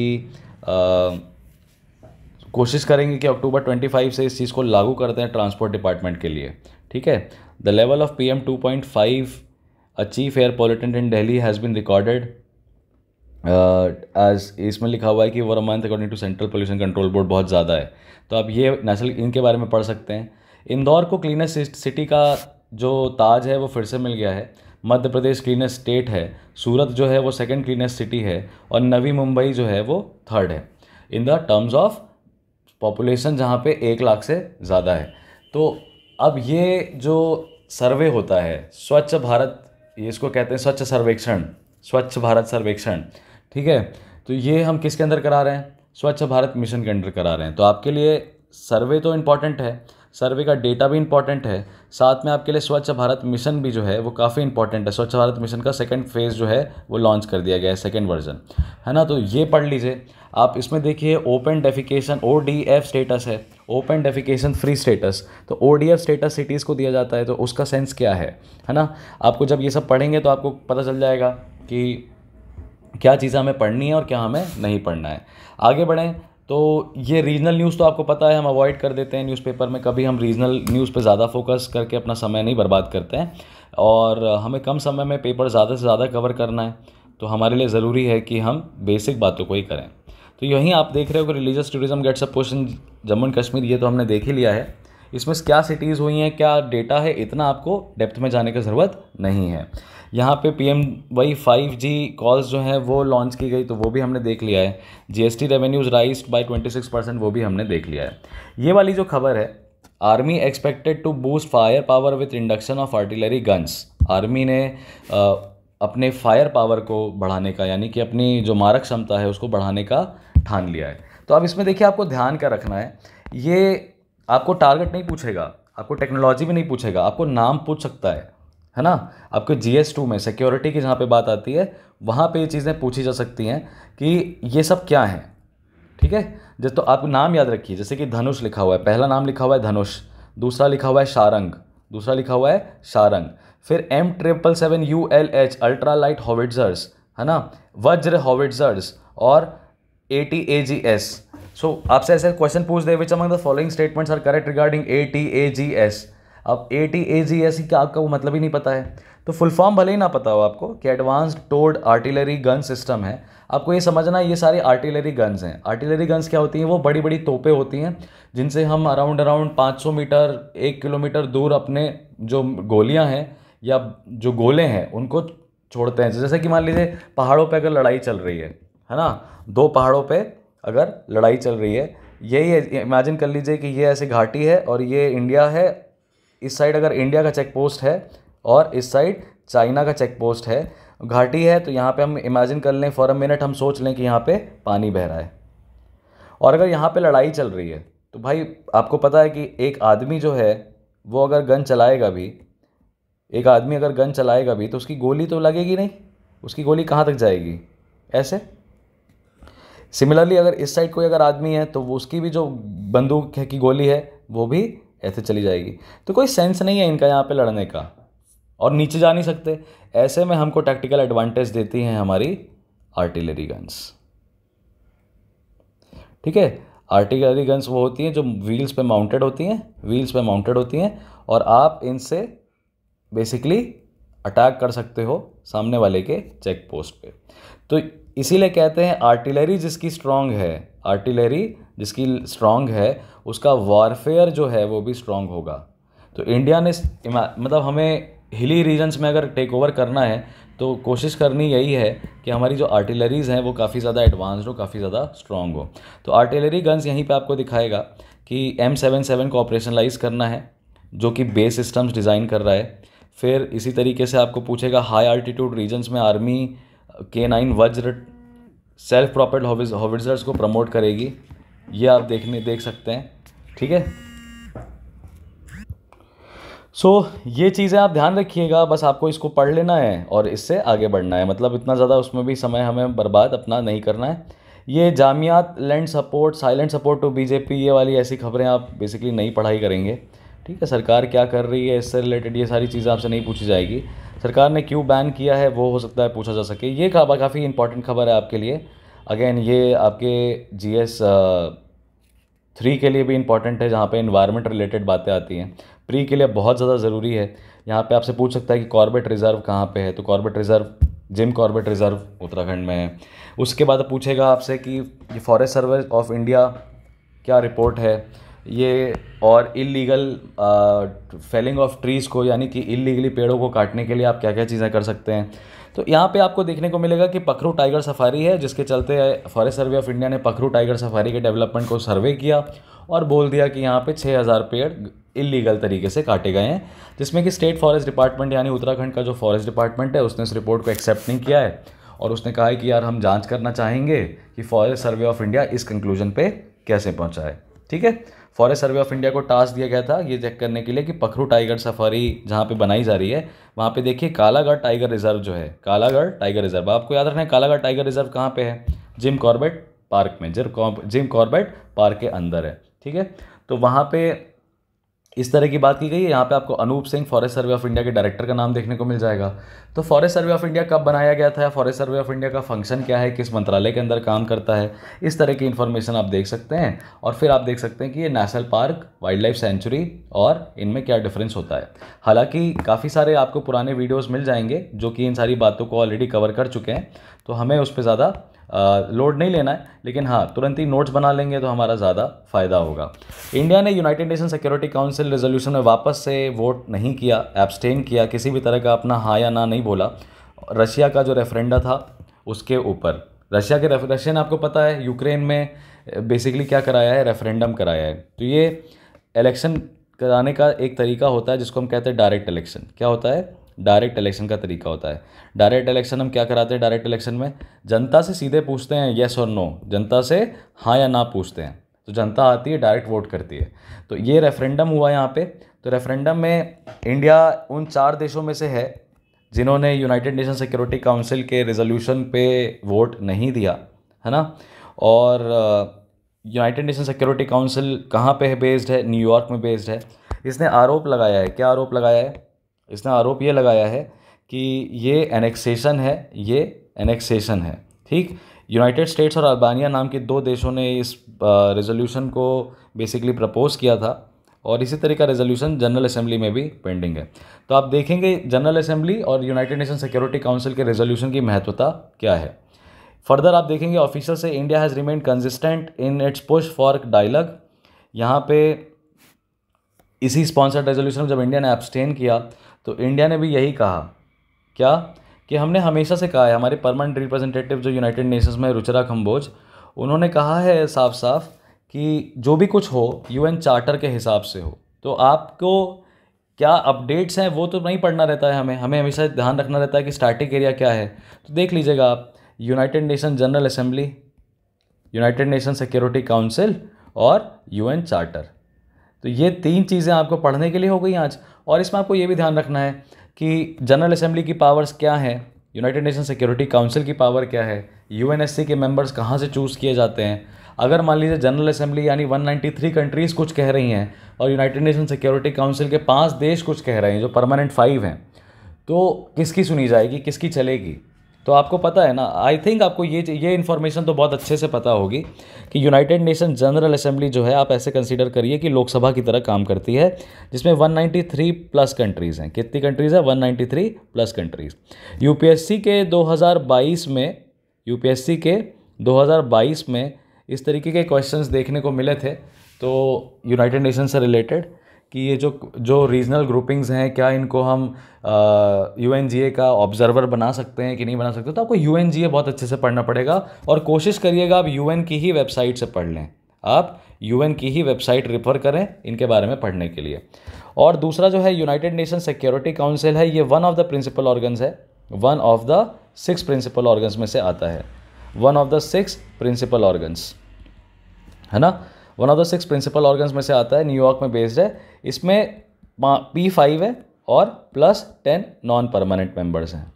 कोशिश करेंगे कि अक्टूबर 25 से इस चीज़ को लागू करते हैं ट्रांसपोर्ट डिपार्टमेंट के लिए ठीक है the level of P M two point five a chief air pollutant in Delhi has been recorded as इसमें लिखा हुआ है कि over a month according to Central Pollution Control Board बहुत ज़्यादा है तो आप ये नेशनल इनके बारे में पढ़ सकते हैं इंदौर को क्लीनेस्ट सिटी का जो ताज है वो फिर से मिल गया है मध्य प्रदेश क्लीनेस्ट स्टेट है सूरत जो है वो सेकंड क्लीनेस्ट सिटी है और नवी मुंबई जो है वो थर्ड है in the terms of population जहाँ पे एक लाख से ज़्यादा है तो अब ये जो सर्वे होता है स्वच्छ भारत ये इसको कहते हैं स्वच्छ सर्वेक्षण स्वच्छ भारत सर्वेक्षण ठीक है तो ये हम किसके अंदर करा रहे हैं स्वच्छ भारत मिशन के अंदर करा रहे हैं तो आपके लिए सर्वे तो इम्पॉर्टेंट है सर्वे का डेटा भी इंपॉर्टेंट है साथ में आपके लिए स्वच्छ भारत मिशन भी जो है वो काफ़ी इंपॉर्टेंट है स्वच्छ भारत मिशन का सेकंड फेज़ जो है वो लॉन्च कर दिया गया है सेकंड वर्जन है ना तो ये पढ़ लीजिए आप इसमें देखिए open defecation O D F status है ओपन डेफिकेशन फ्री स्टेटस तो O D F status cities को दिया जाता है तो उसका सेंस क्या है है ना आपको जब ये सब पढ़ेंगे तो आपको पता चल जाएगा कि क्या चीज़ें हमें पढ़नी है और क्या हमें नहीं पढ़ना है आगे बढ़ें तो ये रीजनल न्यूज़ तो आपको पता है हम अवॉइड कर देते हैं न्यूज़पेपर में कभी हम रीजनल न्यूज़ पे ज़्यादा फोकस करके अपना समय नहीं बर्बाद करते हैं और हमें कम समय में पेपर ज़्यादा से ज़्यादा कवर करना है तो हमारे लिए ज़रूरी है कि हम बेसिक बातों को ही करें तो यहीं आप देख रहे हो कि religious tourism gets a portion Jammu and Kashmir ये तो हमने देख ही लिया है इसमें क्या सिटीज़ हुई हैं क्या डेटा है इतना आपको डेप्थ में जाने की ज़रूरत नहीं है यहाँ पे P M Y five G calls जो हैं वो लॉन्च की गई तो वो भी हमने देख लिया है G S T revenues rise by twenty six percent वो भी हमने देख लिया है ये वाली जो खबर है army expected to boost fire power with induction of artillery guns army ने आ, अपने फायर पावर को बढ़ाने का यानी कि अपनी जो मारक क्षमता है उसको बढ़ाने का ठान लिया है तो अब इसमें देखिए आपको ध्यान का रखना है ये आपको टारगेट नहीं पूछेगा आपको टेक्नोलॉजी भी नहीं पूछेगा आपको नाम पूछ सकता है है ना आपके जी एस टू में सिक्योरिटी की जहाँ पे बात आती है वहाँ पे ये चीज़ें पूछी जा सकती हैं कि ये सब क्या है ठीक है जैसे तो आप नाम याद रखिए जैसे कि धनुष लिखा हुआ है पहला नाम लिखा हुआ है धनुष दूसरा लिखा हुआ है शारंग दूसरा लिखा हुआ है शारंग फिर M triple seven U L H ultra light howitzers है ना वज्र हॉविट्जर्स और ए टी ए जी एस सो आपसे ऐसे क्वेश्चन पूछ they which among the following statements are correct regarding A T A G S अब A T A G S का आपका वो मतलब ही नहीं पता है तो फुल फॉर्म भले ही ना पता हो आपको कि advanced towed artillery gun system है आपको ये समझना ये सारी आर्टिलरी गन्स हैं आर्टिलरी गन्स क्या होती हैं वो बड़ी बड़ी तोपें होती हैं जिनसे हम अराउंड अराउंड 500 मीटर एक किलोमीटर दूर अपने जो गोलियां हैं या जो गोले हैं उनको छोड़ते हैं जैसे कि मान लीजिए पहाड़ों पर अगर लड़ाई चल रही है है ना दो पहाड़ों पर अगर लड़ाई चल रही है यही इमेजिन कर लीजिए कि ये ऐसी घाटी है और ये इंडिया है इस साइड अगर इंडिया का चेक पोस्ट है और इस साइड चाइना का चेक पोस्ट है घाटी है तो यहाँ पे हम इमेजिन कर लें फॉर अ मिनट हम सोच लें कि यहाँ पे पानी बह रहा है और अगर यहाँ पे लड़ाई चल रही है तो भाई आपको पता है कि एक आदमी जो है वो अगर गन चलाएगा भी एक आदमी अगर गन चलाएगा भी तो उसकी गोली तो लगेगी नहीं उसकी गोली कहाँ तक जाएगी ऐसे सिमिलरली अगर इस साइड कोई अगर आदमी है तो वो उसकी भी जो बंदूक की गोली है वो भी ऐसे चली जाएगी तो कोई सेंस नहीं है इनका यहाँ पे लड़ने का और नीचे जा नहीं सकते ऐसे में हमको टैक्टिकल एडवांटेज देती हैं हमारी आर्टिलरी गन्स ठीक है आर्टिलरी गन्स वो होती हैं जो व्हील्स पे माउंटेड होती हैं व्हील्स पे माउंटेड होती हैं और आप इनसे बेसिकली अटैक कर सकते हो सामने वाले के चेक पोस्ट पे तो इसीलिए कहते हैं आर्टिलरी जिसकी स्ट्रांग है आर्टिलरी जिसकी स्ट्रांग है उसका वॉरफेयर जो है वो भी स्ट्रांग होगा तो इंडिया ने मतलब हमें हिली रीजन्स में अगर टेक ओवर करना है तो कोशिश करनी यही है कि हमारी जो आर्टिलरीज़ हैं वो काफ़ी ज़्यादा एडवांस हो काफ़ी ज़्यादा स्ट्रांग हो तो आर्टिलरी गन्स यहीं पे आपको दिखाएगा कि एम सेवन सेवन को ऑपरेशनलाइज करना है जो कि बेस सिस्टम्स डिज़ाइन कर रहा है फिर इसी तरीके से आपको पूछेगा हाई आल्टीट्यूड रीजन्स में आर्मी के nine Vajra self propelled howitzers को प्रमोट करेगी ये आप देखने देख सकते हैं ठीक है सो so, ये चीज़ें आप ध्यान रखिएगा बस आपको इसको पढ़ लेना है और इससे आगे बढ़ना है मतलब इतना ज़्यादा उसमें भी समय हमें बर्बाद अपना नहीं करना है ये Jamiat land support silent support to BJP ये वाली ऐसी खबरें आप बेसिकली नहीं पढ़ाई करेंगे ठीक है सरकार क्या कर रही है इससे रिलेटेड ये सारी चीज़ें आपसे नहीं पूछी जाएगी सरकार ने क्यों बैन किया है वो हो सकता है पूछा जा सके ये खबर काफ़ी इंपॉर्टेंट खबर है आपके लिए अगेन ये आपके जी एस थ्री के लिए भी इंपॉर्टेंट है जहाँ पे इन्वायरमेंट रिलेटेड बातें आती हैं प्री के लिए बहुत ज़्यादा ज़रूरी है यहाँ पे आपसे पूछ सकता है कि कॉर्बेट रिज़र्व कहाँ पे है तो Corbett reserve Jim Corbett reserve Uttarakhand में है उसके बाद पूछेगा आपसे कि ये फॉरेस्ट सर्विस ऑफ इंडिया क्या रिपोर्ट है ये और इलीगल फेलिंग ऑफ ट्रीज़ को यानी कि इलीगली पेड़ों को काटने के लिए आप क्या क्या चीज़ें कर सकते हैं तो यहाँ पे आपको देखने को मिलेगा कि पखरू टाइगर सफारी है जिसके चलते फॉरेस्ट सर्वे ऑफ इंडिया ने पखरू टाइगर सफारी के डेवलपमेंट को सर्वे किया और बोल दिया कि यहाँ पे 6000 पेड़ इलीगल तरीके से काटे गए हैं जिसमें कि स्टेट फॉरेस्ट डिपार्टमेंट यानी उत्तराखंड का जो फॉरेस्ट डिपार्टमेंट है उसने इस रिपोर्ट को एक्सेप्ट नहीं किया है और उसने कहा है कि यार हम जाँच करना चाहेंगे कि फॉरेस्ट सर्वे ऑफ इंडिया इस कंक्लूजन पर कैसे पहुँचा है ठीक है फॉरेस्ट सर्वे ऑफ इंडिया को टास्क दिया गया था ये चेक करने के लिए कि पखरू टाइगर सफारी जहाँ पे बनाई जा रही है वहाँ पे देखिए कालागढ़ टाइगर रिजर्व जो है कालागढ़ टाइगर रिजर्व आपको याद रखना है कालागढ़ टाइगर रिजर्व कहाँ पे है जिम कॉर्बेट पार्क में जिम कॉर्बेट पार्क के अंदर है ठीक है तो वहाँ पर इस तरह की बात की गई है यहाँ पे आपको Anoop Singh Forest Survey of India के डायरेक्टर का नाम देखने को मिल जाएगा तो फॉरेस्ट सर्वे ऑफ इंडिया कब बनाया गया था फॉरेस्ट सर्वे ऑफ इंडिया का फंक्शन क्या है किस मंत्रालय के अंदर काम करता है इस तरह की इन्फॉर्मेशन आप देख सकते हैं और फिर आप देख सकते हैं कि ये national park wildlife sanctuary और इनमें क्या डिफरेंस होता है हालांकि काफ़ी सारे आपको पुराने वीडियोज़ मिल जाएंगे जो कि इन सारी बातों को ऑलरेडी कवर कर चुके हैं तो हमें उस पर ज़्यादा लोड नहीं लेना है लेकिन हाँ तुरंत ही नोट्स बना लेंगे तो हमारा ज़्यादा फ़ायदा होगा इंडिया ने United Nation Security Council resolution में वापस से वोट नहीं किया एब्सटेन किया किसी भी तरह का अपना हाँ या ना नहीं बोला रशिया का जो रेफरेंडा था उसके ऊपर रशिया के रशिया ने आपको पता है यूक्रेन में बेसिकली क्या कराया है रेफरेंडम कराया है तो ये इलेक्शन कराने का एक तरीका होता है जिसको हम कहते हैं डायरेक्ट इलेक्शन क्या होता है डायरेक्ट इलेक्शन का तरीका होता है डायरेक्ट इलेक्शन हम क्या कराते हैं डायरेक्ट इलेक्शन में जनता से सीधे पूछते हैं येस और नो जनता से हाँ या ना पूछते हैं तो जनता आती है डायरेक्ट वोट करती है तो ये रेफरेंडम हुआ यहाँ पे तो रेफरेंडम में इंडिया उन चार देशों में से है जिन्होंने यूनाइटेड नेशन सिक्योरिटी काउंसिल के रेजोल्यूशन पे वोट नहीं दिया है ना और यूनाइटेड नेशन सिक्योरिटी काउंसिल कहाँ पे है बेस्ड है न्यूयॉर्क में बेस्ड है इसने आरोप लगाया है क्या आरोप लगाया है इसने आरोप ये लगाया है कि ये एनेक्सेशन है ये एनेक्सेशन है ठीक यूनाइटेड स्टेट्स और अल्बानिया नाम के दो देशों ने इस रेजोल्यूशन को बेसिकली प्रपोज किया था और इसी तरह का रेजोल्यूशन जनरल असेंबली में भी पेंडिंग है तो आप देखेंगे जनरल असेंबली और यूनाइटेड नेशन सिक्योरिटी काउंसिल के रेजोल्यूशन की महत्वता क्या है फर्दर आप देखेंगे official say India has remain consistent in its push for dialogue यहाँ पे इसी स्पॉन्सर्ड रेजोल्यूशन जब इंडिया ने एब्सटेन किया तो इंडिया ने भी यही कहा क्या कि हमने हमेशा से कहा है हमारे परमानेंट रिप्रेजेंटेटिव जो यूनाइटेड नेशंस में रुचरा खम्बोज उन्होंने कहा है साफ साफ कि जो भी कुछ हो यूएन चार्टर के हिसाब से हो तो आपको क्या अपडेट्स हैं वो तो नहीं पढ़ना रहता है हमें हमें हमेशा ध्यान रखना रहता है कि स्टार्टिंग एरिया क्या है तो देख लीजिएगा आप United Nation General Assembly United Nation Security Council और यूएन चार्टर तो ये तीन चीज़ें आपको पढ़ने के लिए हो गई आज और इसमें आपको ये भी ध्यान रखना है कि जनरल असेंबली की पावर्स क्या हैं यूनाइटेड नेशन सिक्योरिटी काउंसिल की पावर क्या है यू के मेंबर्स कहाँ से चूज़ किए जाते हैं अगर मान लीजिए जनरल असेंबली यानी 193 कंट्रीज़ कुछ कह रही हैं और यूनाइटेड नेशन सिक्योरिटी काउंसिल के पांच देश कुछ कह रहे हैं जो परमानेंट फाइव हैं तो किसकी सुनी जाएगी किसकी चलेगी तो आपको पता है ना आई थिंक आपको ये ये इन्फॉर्मेशन तो बहुत अच्छे से पता होगी कि यूनाइटेड नेशन जनरल असेंबली जो है आप ऐसे कंसिडर करिए कि लोकसभा की तरह काम करती है जिसमें 193 प्लस कंट्रीज़ हैं कितनी कंट्रीज़ है 193 प्लस कंट्रीज़ यूपीएससी के 2022 में यूपीएससी के 2022 में इस तरीके के क्वेश्चंस देखने को मिले थे तो यूनाइटेड नेशन से रिलेटेड कि ये जो जो रीजनल ग्रुपिंग्स हैं क्या इनको हम यू एन जी ए का ऑब्जर्वर बना सकते हैं कि नहीं बना सकते तो आपको यू एन जी ए बहुत अच्छे से पढ़ना पड़ेगा और कोशिश करिएगा आप यू एन की ही वेबसाइट से पढ़ लें आप यू एन की ही वेबसाइट रिफर करें इनके बारे में पढ़ने के लिए और दूसरा जो है यूनाइटेड नेशन सिक्योरिटी काउंसिल है ये one of the principal organs है one of the six principal organs में से आता है one of the six principal organs है ना one of the six principal organs में से आता है न्यूयॉर्क में बेस्ड है इसमें पी फाइव है और plus ten non permanent members हैं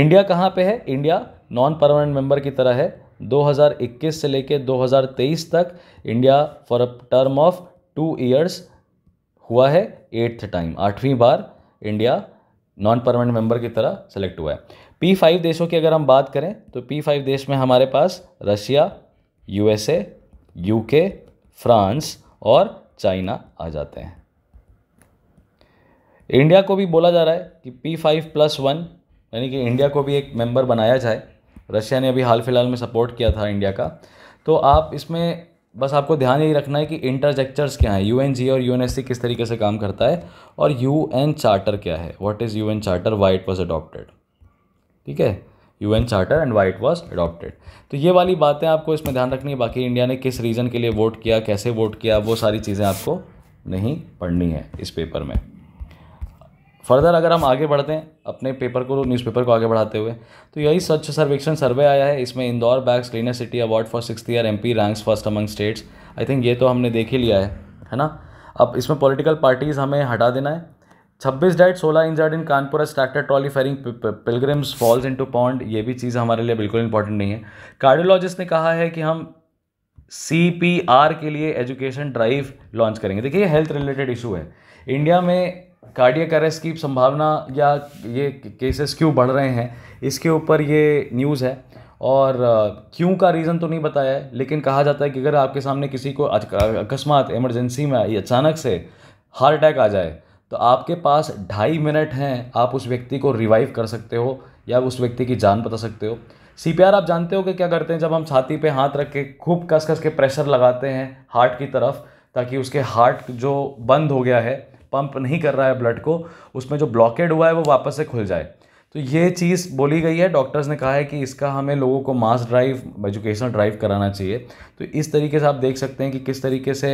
इंडिया कहाँ पे है इंडिया नॉन परमानेंट मेंबर की तरह है 2021 से लेकर 2023 तक India for a term of two years हुआ है एट्थ टाइम आठवीं बार इंडिया नॉन परमानेंट मेंबर की तरह सेलेक्ट हुआ है पी फाइव देशों की अगर हम बात करें तो पी फाइव देश में हमारे पास रशिया यूएसए यूके फ्रांस और चाइना आ जाते हैं इंडिया को भी बोला जा रहा है कि पी फाइव प्लस वन यानी कि इंडिया को भी एक मेंबर बनाया जाए रशिया ने अभी हाल फिलहाल में सपोर्ट किया था इंडिया का तो आप इसमें बस आपको ध्यान यही रखना है कि इंटरजेक्चर्स क्या हैं यू और यू किस तरीके से काम करता है और यू चार्टर क्या है what is U charter why it was adopted ठीक है U N charter and why it was adopted तो ये वाली बातें आपको इसमें ध्यान रखनी है बाकी इंडिया ने किस रीज़न के लिए वोट किया कैसे वोट किया वो सारी चीज़ें आपको नहीं पढ़नी है इस पेपर में फर्दर अगर हम आगे बढ़ते हैं अपने पेपर को न्यूज़पेपर को आगे बढ़ाते हुए तो यही स्वच्छ सर्वेक्षण सर्वे आया है इसमें Indore bags cleaner city award for six year M P ranks first among states I think ये तो हमने देख ही लिया है है ना अब इसमें पॉलिटिकल पार्टीज़ हमें हटा देना है छब्बीस डाइट सोलह injured in Kanpur tractor trolley ferrying pilgrims falls into pond ये भी चीज़ हमारे लिए बिल्कुल इंपॉर्टेंट नहीं है कार्डियोलॉजिस्ट ने कहा है कि हम सी पी आर के लिए एजुकेशन ड्राइव लॉन्च करेंगे देखिए ये हेल्थ रिलेटेड इशू है इंडिया में कार्डियक अरेस्ट की संभावना या ये केसेस क्यों बढ़ रहे हैं इसके ऊपर ये न्यूज़ है और क्यों का रीज़न तो नहीं बताया है लेकिन कहा जाता है कि अगर आपके सामने किसी को अकस्मात इमरजेंसी में आई अचानक से हार्ट अटैक आ जाए तो आपके पास ढाई मिनट हैं आप उस व्यक्ति को रिवाइव कर सकते हो या उस व्यक्ति की जान बता सकते हो सी आप जानते हो कि क्या करते हैं जब हम छाती पे हाथ रख के खूब कस कस के प्रेशर लगाते हैं हार्ट की तरफ ताकि उसके हार्ट जो बंद हो गया है पंप नहीं कर रहा है ब्लड को उसमें जो ब्लॉकेड हुआ है वो वापस से खुल जाए तो ये चीज़ बोली गई है डॉक्टर्स ने कहा है कि इसका हमें लोगों को मास ड्राइव एजुकेशनल ड्राइव कराना चाहिए तो इस तरीके से आप देख सकते हैं कि किस तरीके से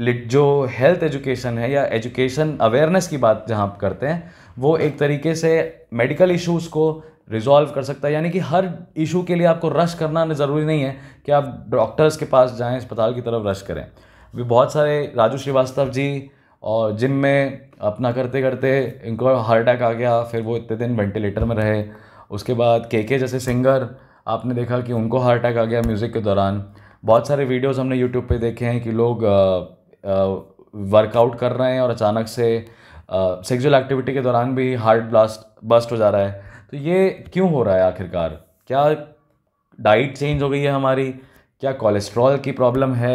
जो हेल्थ एजुकेशन है या एजुकेशन अवेयरनेस की बात जहाँ आप करते हैं वो एक तरीके से मेडिकल इश्यूज़ को रिजॉल्व कर सकता है यानी कि हर इशू के लिए आपको रश करना ज़रूरी नहीं है कि आप डॉक्टर्स के पास जाएं अस्पताल की तरफ रश करें अभी बहुत सारे राजू श्रीवास्तव जी और जिम में अपना करते करते इनको हार्ट अटैक आ गया फिर वो इतने दिन वेंटिलेटर में रहे उसके बाद के के जैसे सिंगर आपने देखा कि उनको हार्ट अटैक आ गया म्यूज़िक के दौरान बहुत सारे वीडियोस हमने यूट्यूब पे देखे हैं कि लोग वर्कआउट कर रहे हैं और अचानक से सेक्सुअल एक्टिविटी के दौरान भी हार्ट ब्लास्ट बस्ट हो जा रहा है तो ये क्यों हो रहा है आखिरकार क्या डाइट चेंज हो गई है हमारी क्या कोलेस्ट्रॉल की प्रॉब्लम है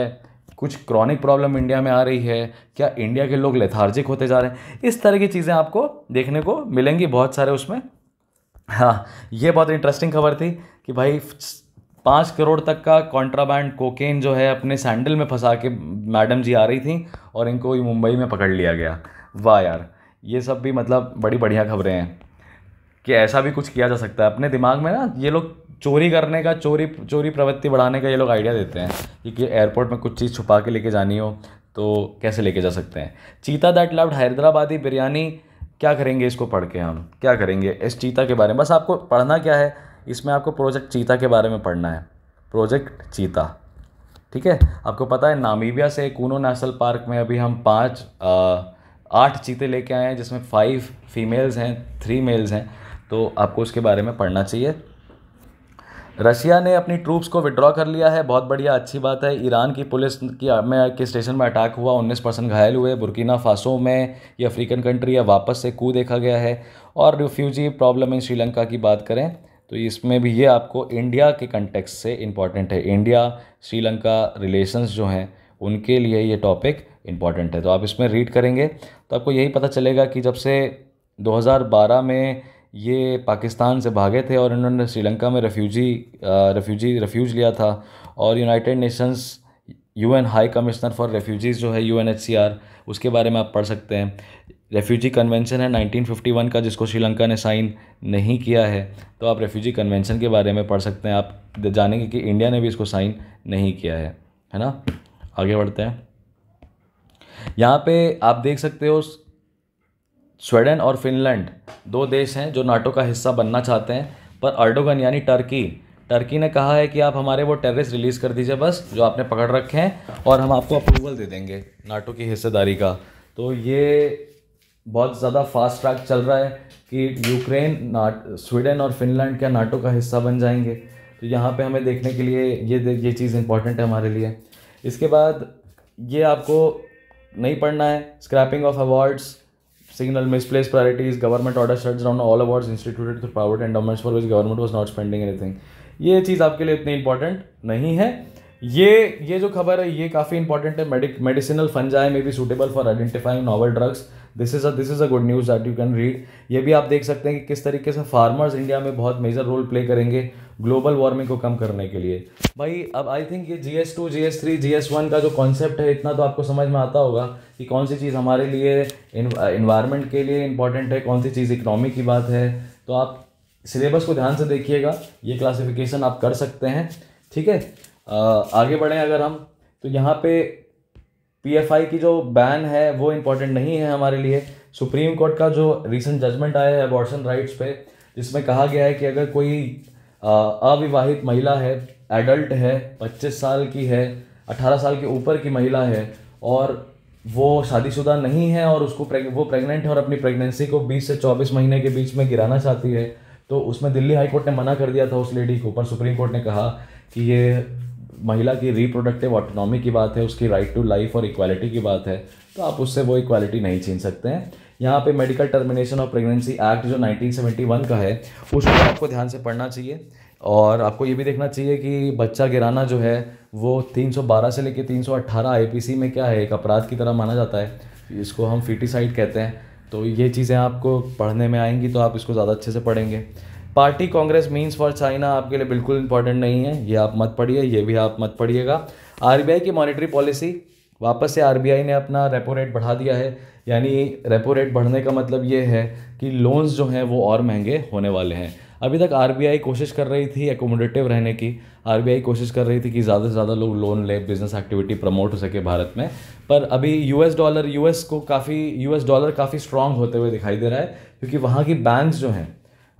कुछ क्रॉनिक प्रॉब्लम इंडिया में आ रही है क्या इंडिया के लोग लेथार्जिक होते जा रहे हैं इस तरह की चीज़ें आपको देखने को मिलेंगी बहुत सारे उसमें हाँ ये बहुत इंटरेस्टिंग खबर थी कि भाई पाँच करोड़ तक का कॉन्ट्राबैंड कोकेन जो है अपने सैंडल में फंसा के मैडम जी आ रही थी और इनको मुंबई में पकड़ लिया गया वाह यार ये सब भी मतलब बड़ी बढ़िया खबरें हैं कि ऐसा भी कुछ किया जा सकता है अपने दिमाग में ना ये लोग चोरी करने का चोरी चोरी प्रवृत्ति बढ़ाने का ये लोग आइडिया देते हैं कि एयरपोर्ट में कुछ चीज़ छुपा के लेके जानी हो तो कैसे लेके जा सकते हैं चीता दैट लव्ड हैदराबादी बिरयानी क्या करेंगे इसको पढ़ के हम क्या करेंगे इस चीता के बारे में बस आपको पढ़ना क्या है इसमें आपको प्रोजेक्ट चीता के बारे में पढ़ना है प्रोजेक्ट चीता ठीक है आपको पता है नामीबिया से कूनो नेशनल पार्क में अभी हम पाँच आठ चीते लेके आए हैं जिसमें फाइव फीमेल्स हैं थ्री मेल्स हैं तो आपको उसके बारे में पढ़ना चाहिए रशिया ने अपनी ट्रूप्स को विड्रॉ कर लिया है बहुत बढ़िया अच्छी बात है ईरान की पुलिस की में के स्टेशन में अटैक हुआ उन्नीस परसेंट घायल हुए बुर्किना फासो में ये अफ्रीकन कंट्री या वापस से कू देखा गया है और रिफ्यूजी प्रॉब्लम इन श्रीलंका की बात करें तो इसमें भी ये आपको इंडिया के कंटेक्स से इम्पॉर्टेंट है इंडिया श्रीलंका रिलेशंस जो हैं उनके लिए ये टॉपिक इम्पॉर्टेंट है तो आप इसमें रीड करेंगे तो आपको यही पता चलेगा कि जब से 2012 में ये पाकिस्तान से भागे थे और इन्होंने श्रीलंका में रेफ्यूजी रेफ्यूजी रेफ्यूज लिया था और United Nations UN High Commissioner for Refugees जो है यूएनएचसीआर उसके बारे में आप पढ़ सकते हैं रेफ्यूजी कन्वेंशन है 1951 का जिसको श्रीलंका ने साइन नहीं किया है तो आप रेफ्यूजी कन्वेंशन के बारे में पढ़ सकते हैं आप जानेंगे कि इंडिया ने भी इसको साइन नहीं किया है है ना आगे बढ़ते हैं यहाँ पे आप देख सकते हो स्वीडन और फिनलैंड दो देश हैं जो नाटो का हिस्सा बनना चाहते हैं पर अर्डोगन यानी टर्की टर्की ने कहा है कि आप हमारे वो टेररिस्ट रिलीज़ कर दीजिए बस जो आपने पकड़ रखे हैं और हम आपको अप्रूवल दे देंगे नाटो की हिस्सेदारी का तो ये बहुत ज़्यादा फास्ट ट्रैक चल रहा है कि यूक्रेन नाट स्वीडन और फिनलैंड क्या नाटो का हिस्सा बन जाएंगे तो यहाँ पे हमें देखने के लिए ये ये चीज़ इंपॉर्टेंट है हमारे लिए इसके बाद ये आपको नहीं पढ़ना है scrapping of awards signal misplace priorities government order shut down all award instituted through private endowments for which government was not spending anything ये चीज़ आपके लिए इतनी इंपॉर्टेंट नहीं है ये ये जो खबर है ये काफ़ी इंपॉर्टेंट है medic medicinal fungi may be suitable for identifying novel drugs this is a this is a good news that you can read ये भी आप देख सकते हैं कि किस तरीके से फार्मर्स इंडिया में बहुत मेजर रोल प्ले करेंगे ग्लोबल वार्मिंग को कम करने के लिए भाई अब आई थिंक ये G S two G S three G S one का जो कॉन्सेप्ट है इतना तो आपको समझ में आता होगा कि कौन सी चीज़ हमारे लिए इन्वायरमेंट के लिए इंपॉर्टेंट है कौन सी चीज़ इकनॉमी की बात है तो आप सिलेबस को ध्यान से देखिएगा ये क्लासिफिकेशन आप कर सकते हैं ठीक है आगे बढ़ें अगर हम तो यहाँ पे पीएफआई की जो बैन है वो इम्पोर्टेंट नहीं है हमारे लिए सुप्रीम कोर्ट का जो रिसेंट जजमेंट आया है अबॉर्शन राइट्स पे जिसमें कहा गया है कि अगर कोई अविवाहित महिला है एडल्ट है 25 साल की है 18 साल के ऊपर की महिला है और वो शादीशुदा नहीं है और उसको प्रेग, वो प्रेग्नेंट है और अपनी प्रेगनेंसी को 20 से 24 महीने के बीच में गिराना चाहती है तो उसमें दिल्ली हाई कोर्ट ने मना कर दिया था उस लेडी को पर सुप्रीम कोर्ट ने कहा कि ये महिला की रिप्रोडक्टिव ऑटोनॉमी की बात है उसकी राइट टू लाइफ और इक्वालिटी की बात है तो आप उससे वो इक्वालिटी नहीं छीन सकते हैं यहाँ पे medical termination of pregnancy act जो 1971 का है उसको आपको ध्यान से पढ़ना चाहिए और आपको ये भी देखना चाहिए कि बच्चा गिराना जो है वो 312 से लेकर 318 आईपीसी में क्या है एक अपराध की तरह माना जाता है इसको हम फीटिसाइड कहते हैं तो ये चीज़ें आपको पढ़ने में आएंगी तो आप इसको ज़्यादा अच्छे से पढ़ेंगे party Congress means for China आपके लिए बिल्कुल इंपॉर्टेंट नहीं है ये आप मत पढ़िए ये भी आप मत पढ़िएगा आर की मॉनिटरी पॉलिसी वापस से आर ने अपना रेपो रेट बढ़ा दिया है यानी रेपो रेट बढ़ने का मतलब ये है कि लोन्स जो हैं वो और महंगे होने वाले हैं अभी तक आर कोशिश कर रही थी एकोमोडेटिव रहने की आर कोशिश कर रही थी कि ज़्यादा से ज़्यादा लोग लोन लें बिजनेस एक्टिविटी प्रमोट हो सके भारत में पर अभी यू डॉलर यू को काफ़ी यू डॉलर काफ़ी स्ट्रांग होते हुए दिखाई दे रहा है क्योंकि वहाँ की बैंक जो हैं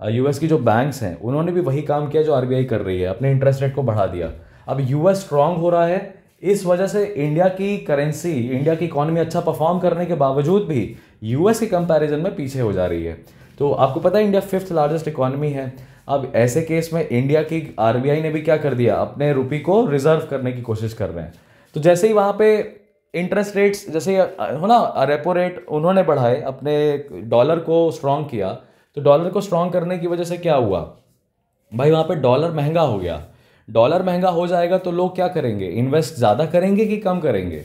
यूएस uh, की जो बैंक्स हैं उन्होंने भी वही काम किया जो आरबीआई कर रही है अपने इंटरेस्ट रेट को बढ़ा दिया अब यूएस स्ट्रांग हो रहा है इस वजह से इंडिया की करेंसी इंडिया की इकोनॉमी अच्छा परफॉर्म करने के बावजूद भी यूएस के कंपैरिजन में पीछे हो जा रही है तो आपको पता है इंडिया फिफ्थ लार्जेस्ट इकोनॉमी है अब ऐसे केस में इंडिया की आरबीआई ने भी क्या कर दिया अपने रुपी को रिजर्व करने की कोशिश कर रहे हैं तो जैसे ही वहाँ पे इंटरेस्ट रेट्स जैसे हो ना रेपो रेट उन्होंने बढ़ाए अपने डॉलर को स्ट्रांग किया तो डॉलर को स्ट्रांग करने की वजह से क्या हुआ भाई वहाँ पर डॉलर महंगा हो गया डॉलर महंगा हो जाएगा तो लोग क्या करेंगे इन्वेस्ट ज़्यादा करेंगे कि कम करेंगे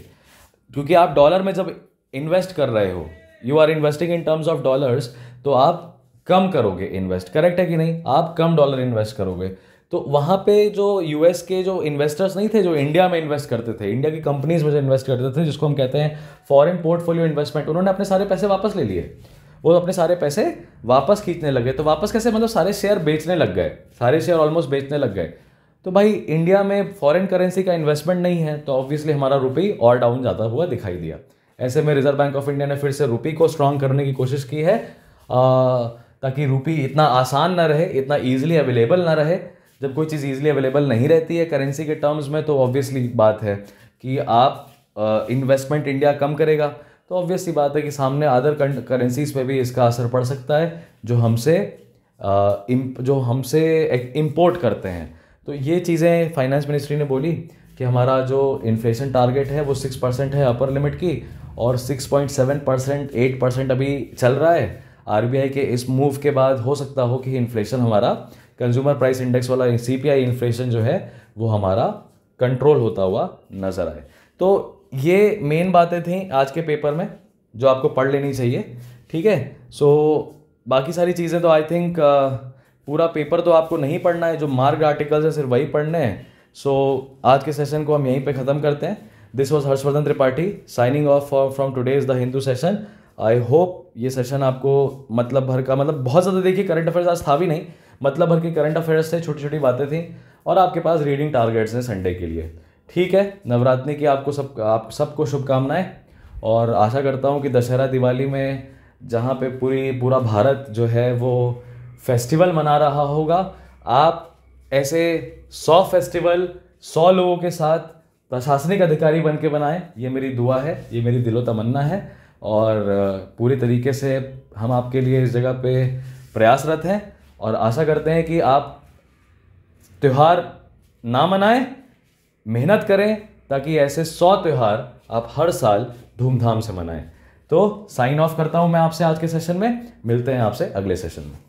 क्योंकि आप डॉलर में जब इन्वेस्ट कर रहे हो you are investing in terms of dollars तो आप कम करोगे इन्वेस्ट करेक्ट है कि नहीं आप कम डॉलर इन्वेस्ट करोगे तो वहाँ पे जो यूएस के जो इन्वेस्टर्स नहीं थे जो इंडिया में इन्वेस्ट करते थे इंडिया की कंपनीज में जो इन्वेस्ट करते थे जिसको हम कहते हैं फॉरेन पोर्टफोलियो इन्वेस्टमेंट उन्होंने अपने सारे पैसे वापस ले लिए वो अपने सारे पैसे वापस खींचने लगे तो वापस कैसे मतलब सारे शेयर बेचने लग गए सारे शेयर ऑलमोस्ट बेचने लग गए तो भाई इंडिया में फॉरेन करेंसी का इन्वेस्टमेंट नहीं है तो ऑब्वियसली हमारा रुपये और डाउन जाता हुआ दिखाई दिया ऐसे में रिजर्व बैंक ऑफ इंडिया ने फिर से रुपी को स्ट्रांग करने की कोशिश की है आ, ताकि रुपी इतना आसान ना रहे इतना ईजिली अवेलेबल ना रहे जब कोई चीज़ ईजिली अवेलेबल नहीं रहती है करेंसी के टर्म्स में तो ऑब्वियसली बात है कि आप इन्वेस्टमेंट इंडिया कम करेगा तो ऑब्वियस बात है कि सामने अदर करेंसीज पे भी इसका असर पड़ सकता है जो हमसे जो हमसे इम्पोर्ट करते हैं तो ये चीज़ें फाइनेंस मिनिस्ट्री ने बोली कि हमारा जो इन्फ्लेशन टारगेट है वो सिक्स परसेंट है अपर लिमिट की और six point seven percent eight percent अभी चल रहा है आर के इस मूव के बाद हो सकता हो कि इन्फ्लेशन हमारा कंज्यूमर प्राइस इंडेक्स वाला सी पी आई इन्फ्लेशन जो है वो हमारा कंट्रोल होता हुआ नज़र आए तो ये मेन बातें थी आज के पेपर में जो आपको पढ़ लेनी चाहिए ठीक है सो बाकी सारी चीज़ें तो आई थिंक uh, पूरा पेपर तो आपको नहीं पढ़ना है जो मार्ग आर्टिकल्स हैं सिर्फ वही पढ़ने हैं सो so, आज के सेशन को हम यहीं पे ख़त्म करते हैं this was Harshvardhan Tripathi signing off from today is the Hindu session I hope ये सेशन आपको मतलब भर का मतलब बहुत ज़्यादा देखिए करंट अफेयर्स आज था भी नहीं मतलब भर के करंट अफेयर्स थे छोटी छोटी बातें थी और आपके पास रीडिंग टारगेट्स हैं संडे के लिए ठीक है नवरात्रि की आपको सब आप सबको शुभकामनाएं और आशा करता हूँ कि दशहरा दिवाली में जहाँ पे पूरी पूरा भारत जो है वो फेस्टिवल मना रहा होगा आप ऐसे सौ फेस्टिवल सौ लोगों के साथ प्रशासनिक अधिकारी बन के बनाएँ ये मेरी दुआ है ये मेरी दिलो तमन्ना है और पूरी तरीके से हम आपके लिए इस जगह पे प्रयासरत हैं और आशा करते हैं कि आप त्यौहार ना मनाएं मेहनत करें ताकि ऐसे सौ त्यौहार आप हर साल धूमधाम से मनाएं तो साइन ऑफ करता हूं मैं आपसे आज के सेशन में मिलते हैं आपसे अगले सेशन में